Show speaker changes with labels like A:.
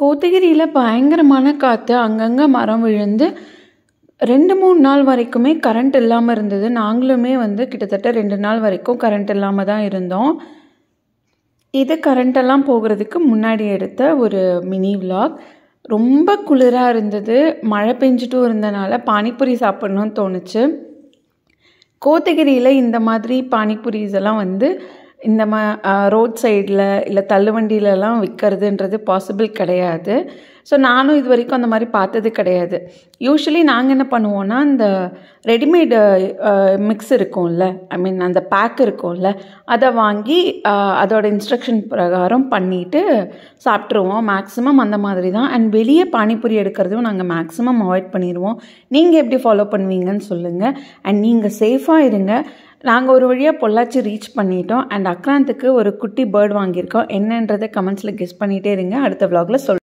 A: கோத்தகிரியில் பயங்கரமான காற்று அங்கங்கே மரம் விழுந்து ரெண்டு மூணு நாள் வரைக்குமே கரண்ட் இல்லாமல் இருந்தது நாங்களுமே வந்து கிட்டத்தட்ட ரெண்டு நாள் வரைக்கும் கரண்ட் இல்லாமல் தான் இருந்தோம் இது கரண்டெல்லாம் போகிறதுக்கு முன்னாடி எடுத்த ஒரு மினி விலாக் ரொம்ப குளிராக இருந்தது மழை பெஞ்சிட்டும் இருந்தனால பானிபூரி சாப்பிட்ணுன்னு தோணுச்சு கோத்தகிரியில் இந்த மாதிரி பானிபூரிஸ் எல்லாம் வந்து இந்த மா ரோட் சைடில் இல்லை தள்ளுவண்டியிலலாம் விற்கிறதுன்றது பாசிபிள் கிடையாது ஸோ நானும் இது வரைக்கும் அந்த மாதிரி பார்த்தது கிடையாது யூஸ்வலி நாங்கள் என்ன பண்ணுவோம்னா இந்த ரெடிமேடு மிக்ஸ் இருக்கும்ல ஐ மீன் அந்த பேக் இருக்கும்ல அதை வாங்கி அதோட இன்ஸ்ட்ரக்ஷன் பிரகாரம் பண்ணிவிட்டு சாப்பிட்ருவோம் மேக்ஸிமம் அந்த மாதிரி தான் அண்ட் வெளியே பானிபூரி எடுக்கிறதும் நாங்கள் மேக்ஸிமம் அவாய்ட் பண்ணிடுவோம் நீங்கள் எப்படி ஃபாலோ பண்ணுவீங்கன்னு சொல்லுங்கள் அண்ட் நீங்கள் சேஃபாக இருங்க நாங்கள் ஒரு வழியாக பொள்ளாச்சி ரீச் பண்ணிட்டோம் அண்ட் அக்ராந்துக்கு ஒரு குட்டி பேர்ட் வாங்கியிருக்கோம் என்னன்றதை கமெண்ட்ஸில் கெஸ் பண்ணிகிட்டே இருங்க அடுத்த விலாகில் சொல்